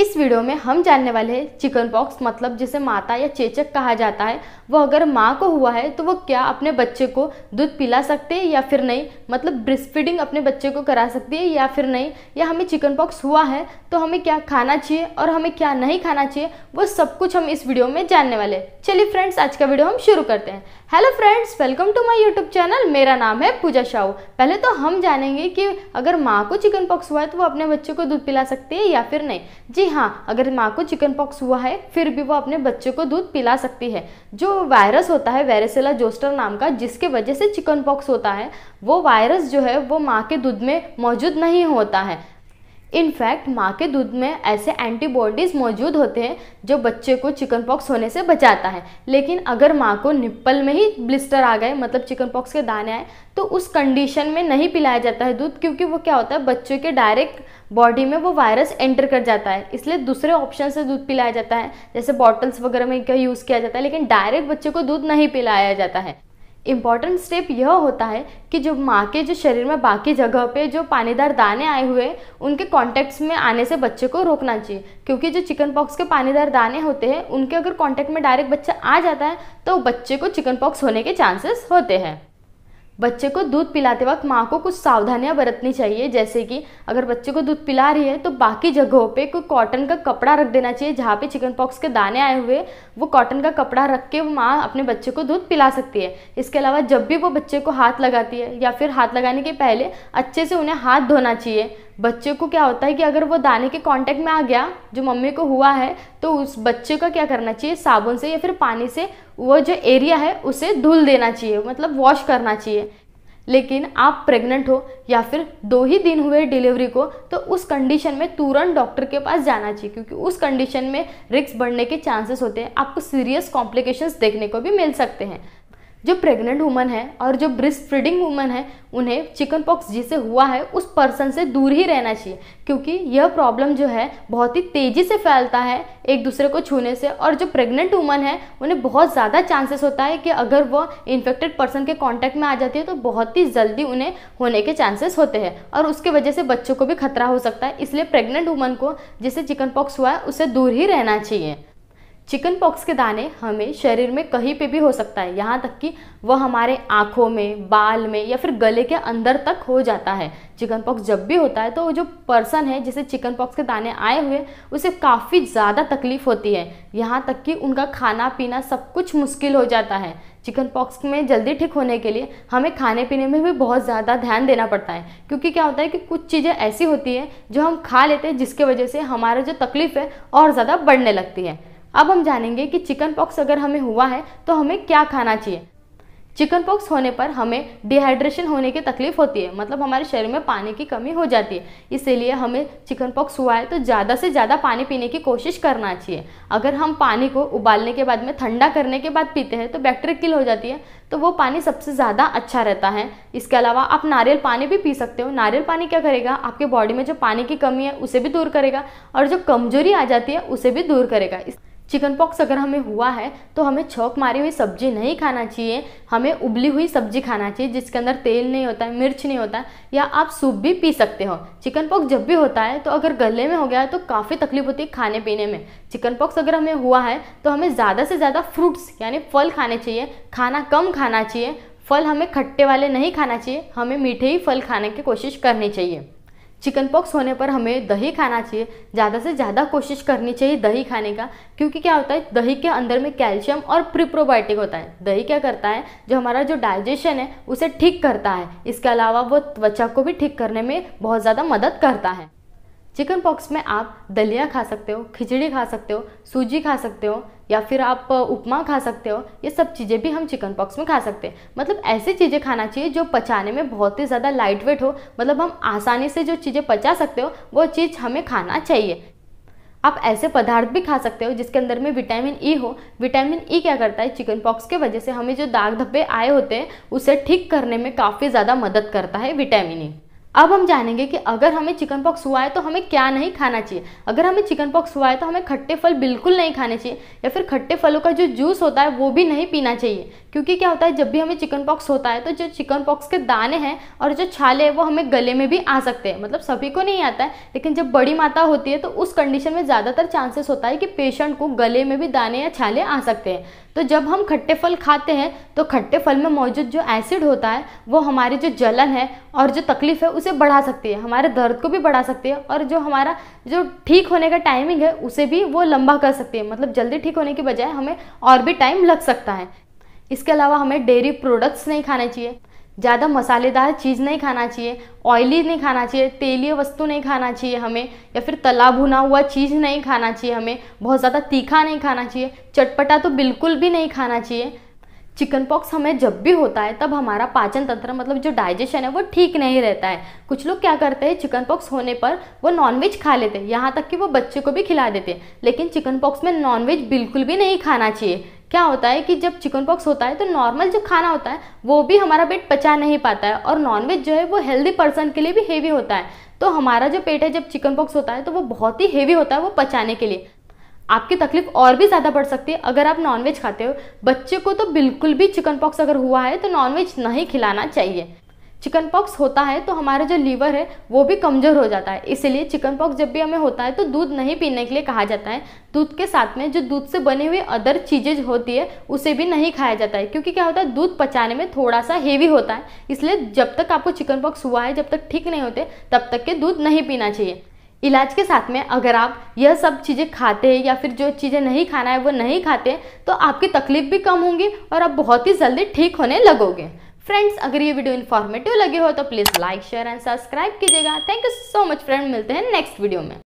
इस वीडियो में हम जानने वाले हैं चिकन पॉक्स मतलब जिसे माता या चेचक कहा जाता है वह अगर माँ को हुआ है तो वो क्या अपने बच्चे को दूध पिला सकते हैं या फिर नहीं मतलब ब्रिस्ट फीडिंग अपने बच्चे को करा सकती है या फिर नहीं या हमें चिकन पॉक्स हुआ है तो हमें क्या खाना चाहिए और हमें क्या नहीं खाना चाहिए वो सब कुछ हम इस वीडियो में जानने वाले हैं चलिए फ्रेंड्स आज का वीडियो हम शुरू करते हैं hello friends welcome to my YouTube channel मेरा नाम है पूजा शाहू पहले तो हम जानेंगे कि अगर माँ को चिकन पॉक्स हुआ है तो वो अपने बच्चे को दूध पिला सकती है या फिर नहीं जी जी हाँ अगर माँ को चिकन पॉक्स हुआ है फिर भी वो अपने बच्चे को दूध पिला सकती है जो वायरस होता है वेरेसेला जोस्टर नाम का जिसके वजह से चिकन पॉक्स होता है वो वायरस जो है वो माँ के दूध में मौजूद नहीं होता है इनफैक्ट माँ के दूध में ऐसे एंटीबॉडीज़ मौजूद होते हैं जो बच्चे को चिकन पॉक्स होने से बचाता है लेकिन अगर माँ को निप्पल में ही ब्लिस्टर आ गए मतलब चिकन पॉक्स के दाने आए तो उस कंडीशन में नहीं पिलाया जाता है दूध क्योंकि वो क्या होता है बच्चे के डायरेक्ट बॉडी में वो वायरस एंटर कर जाता है इसलिए दूसरे ऑप्शन से दूध पिलाया जाता है जैसे बॉटल्स वगैरह में यूज़ किया जाता है लेकिन डायरेक्ट बच्चे को दूध नहीं पिलाया जाता है इम्पॉर्टेंट स्टेप यह होता है कि जो माँ के जो शरीर में बाकी जगह पे जो पानीदार दाने आए हुए उनके कॉन्टैक्ट्स में आने से बच्चे को रोकना चाहिए क्योंकि जो चिकन पॉक्स के पानीदार दाने होते हैं उनके अगर कॉन्टैक्ट में डायरेक्ट बच्चा आ जाता है तो बच्चे को चिकन पॉक्स होने के चांसेस होते हैं बच्चे को दूध पिलाते वक्त माँ को कुछ सावधानियाँ बरतनी चाहिए जैसे कि अगर बच्चे को दूध पिला रही है तो बाकी जगहों पे कोई कॉटन का कपड़ा रख देना चाहिए जहाँ पे चिकन पॉक्स के दाने आए हुए वो कॉटन का कपड़ा रख के वो माँ अपने बच्चे को दूध पिला सकती है इसके अलावा जब भी वो बच्चे को हाथ लगाती है या फिर हाथ लगाने के पहले अच्छे से उन्हें हाथ धोना चाहिए बच्चे को क्या होता है कि अगर वो दाने के कांटेक्ट में आ गया जो मम्मी को हुआ है तो उस बच्चे का क्या करना चाहिए साबुन से या फिर पानी से वो जो एरिया है उसे धुल देना चाहिए मतलब वॉश करना चाहिए लेकिन आप प्रेग्नेंट हो या फिर दो ही दिन हुए डिलीवरी को तो उस कंडीशन में तुरंत डॉक्टर के पास जाना चाहिए क्योंकि उस कंडीशन में रिक्स बढ़ने के चांसेस होते हैं आपको सीरियस कॉम्प्लिकेशंस देखने को भी मिल सकते हैं जो प्रेग्नेंट वुमन है और जो ब्रिस्ट फीडिंग वुमन है उन्हें चिकन पॉक्स जिसे हुआ है उस पर्सन से दूर ही रहना चाहिए क्योंकि यह प्रॉब्लम जो है बहुत ही तेज़ी से फैलता है एक दूसरे को छूने से और जो प्रेग्नेंट वुमन है उन्हें बहुत ज़्यादा चांसेस होता है कि अगर वह इन्फेक्टेड पर्सन के कॉन्टैक्ट में आ जाती है तो बहुत ही जल्दी उन्हें होने के चांसेस होते हैं और उसके वजह से बच्चों को भी खतरा हो सकता है इसलिए प्रेग्नेंट वुमन को जिसे चिकन पॉक्स हुआ है उससे दूर ही रहना चाहिए चिकन पॉक्स के दाने हमें शरीर में कहीं पे भी हो सकता है यहाँ तक कि वह हमारे आँखों में बाल में या फिर गले के अंदर तक हो जाता है चिकन पॉक्स जब भी होता है तो जो पर्सन है जिसे चिकन पॉक्स के दाने आए हुए उसे काफ़ी ज़्यादा तकलीफ़ होती है यहाँ तक कि उनका खाना पीना सब कुछ मुश्किल हो जाता है चिकन पॉक्स में जल्दी ठीक होने के लिए हमें खाने पीने में भी बहुत ज़्यादा ध्यान देना पड़ता है क्योंकि क्या होता है कि कुछ चीज़ें ऐसी होती हैं जो हम खा लेते हैं जिसके वजह से हमारा जो तकलीफ़ है और ज़्यादा बढ़ने लगती है अब हम जानेंगे कि चिकन पॉक्स अगर हमें हुआ है तो हमें क्या खाना चाहिए चिकन पॉक्स होने पर हमें डिहाइड्रेशन होने की तकलीफ होती है मतलब हमारे शरीर में पानी की कमी हो जाती है इसीलिए हमें चिकन पॉक्स हुआ है तो ज़्यादा से ज़्यादा पानी पीने की कोशिश करना चाहिए अगर हम पानी को उबालने के बाद में ठंडा करने के बाद पीते हैं तो बैक्टीरिया किल हो जाती है तो वो पानी सबसे ज़्यादा अच्छा रहता है इसके अलावा आप नारियल पानी भी पी सकते हो नारियल पानी क्या करेगा आपके बॉडी में जो पानी की कमी है उसे भी दूर करेगा और जो कमजोरी आ जाती है उसे भी दूर करेगा चिकन पॉक्स अगर हमें हुआ है तो हमें छौक मारी हुई सब्जी नहीं खाना चाहिए हमें उबली हुई सब्जी खाना चाहिए जिसके अंदर तेल नहीं होता है मिर्च नहीं होता या आप सूप भी पी सकते हो चिकन पॉक्स जब भी होता है तो अगर गले में हो गया है तो काफ़ी तकलीफ होती है खाने पीने में चिकन पॉक्स अगर हमें हुआ है तो हमें ज़्यादा से ज़्यादा फ्रूट्स यानी फल खाने चाहिए खाना कम खाना चाहिए फल हमें खट्टे वाले नहीं खाना चाहिए हमें मीठे ही फल खाने की कोशिश करनी चाहिए चिकन पॉक्स होने पर हमें दही खाना चाहिए ज़्यादा से ज़्यादा कोशिश करनी चाहिए दही खाने का क्योंकि क्या होता है दही के अंदर में कैल्शियम और प्रीप्रोबायोटिक होता है दही क्या करता है जो हमारा जो डाइजेशन है उसे ठीक करता है इसके अलावा वो त्वचा को भी ठीक करने में बहुत ज़्यादा मदद करता है चिकन पॉक्स में आप दलिया खा सकते हो खिचड़ी खा सकते हो सूजी खा सकते हो या फिर आप उपमा खा सकते हो ये सब चीज़ें भी हम चिकन पॉक्स में खा सकते हैं मतलब ऐसी चीज़ें खाना चाहिए जो पचाने में बहुत ही ज़्यादा लाइट वेट हो मतलब हम आसानी से जो चीज़ें पचा सकते हो वो चीज़ हमें खाना चाहिए आप ऐसे पदार्थ भी खा सकते हो जिसके अंदर में विटामिन ई e हो विटामिन ई e क्या करता है चिकन पॉक्स के वजह से हमें जो दाग धब्बे आए होते हैं उसे ठीक करने में काफ़ी ज़्यादा मदद करता है विटामिन ई e. अब हम जानेंगे कि अगर हमें चिकन पॉक्स हुआ है तो हमें क्या नहीं खाना चाहिए अगर हमें चिकन पॉक्स हुआ है तो हमें खट्टे फल बिल्कुल नहीं खाने चाहिए या फिर खट्टे फलों का जो जूस होता है वो भी नहीं पीना चाहिए क्योंकि क्या होता है जब भी हमें चिकन पॉक्स होता है तो जो चिकन पॉक्स के दाने हैं और जो छाले हैं वो हमें गले में भी आ सकते हैं मतलब सभी को नहीं आता है लेकिन जब बड़ी माता होती है तो उस कंडीशन में ज़्यादातर चांसेस होता है कि पेशेंट को गले में भी दाने या छाले आ सकते हैं तो जब हम खट्टे फल खाते हैं तो खट्टे फल में मौजूद जो एसिड होता है वो हमारी जो जलन है और जो तकलीफ है उसे बढ़ा सकती है हमारे दर्द को भी बढ़ा सकती है और जो हमारा जो ठीक होने का टाइमिंग है उसे भी वो लंबा कर सकती है मतलब जल्दी ठीक होने के बजाय हमें और भी टाइम लग सकता है इसके अलावा हमें डेयरी प्रोडक्ट्स नहीं खाने चाहिए ज़्यादा मसालेदार चीज़ नहीं खाना चाहिए ऑयली नहीं खाना चाहिए तेलीय वस्तु नहीं खाना चाहिए हमें या फिर तला भुना हुआ चीज़ नहीं खाना चाहिए हमें बहुत ज़्यादा तीखा नहीं खाना चाहिए चटपटा तो बिल्कुल भी नहीं खाना चाहिए चिकन पॉक्स हमें जब भी होता है तब हमारा पाचन तंत्र मतलब जो डाइजेशन है वो ठीक नहीं रहता है कुछ लोग क्या करते हैं चिकन पॉक्स होने पर वो नॉनवेज खा लेते हैं यहाँ तक कि वो बच्चे को भी खिला देते हैं लेकिन चिकन पॉक्स में नॉनवेज बिल्कुल भी नहीं खाना चाहिए क्या होता है कि जब चिकन पॉक्स होता है तो नॉर्मल जो खाना होता है वो भी हमारा पेट पचा नहीं पाता है और नॉनवेज जो है वो हेल्दी पर्सन के लिए भी हेवी होता है तो हमारा जो पेट है जब चिकन पॉक्स होता है तो वो बहुत ही हेवी होता है वो पचाने के लिए आपकी तकलीफ और भी ज़्यादा बढ़ सकती है अगर आप नॉनवेज खाते हो बच्चे को तो बिल्कुल भी चिकन पॉक्स अगर हुआ है तो नॉनवेज नहीं खिलाना चाहिए चिकन पॉक्स होता है तो हमारा जो लीवर है वो भी कमज़ोर हो जाता है इसलिए चिकन पॉक्स जब भी हमें होता है तो दूध नहीं पीने के लिए कहा जाता है दूध के साथ में जो दूध से बने हुए अदर चीज़ें होती है उसे भी नहीं खाया जाता है क्योंकि क्या होता है दूध पचाने में थोड़ा सा हेवी होता है इसलिए जब तक आपको चिकन पॉक्स हुआ है जब तक ठीक नहीं होते तब तक के दूध नहीं पीना चाहिए इलाज के साथ में अगर आप यह सब चीज़ें खाते हैं या फिर जो चीज़ें नहीं खाना है वो नहीं खाते तो आपकी तकलीफ भी कम होंगी और आप बहुत ही जल्दी ठीक होने लगोगे फ्रेंड्स अगर ये वीडियो इन्फॉर्मेटिव लगे हो तो please like share and subscribe कीजिएगा thank you so much friend मिलते हैं नेक्स्ट वीडियो में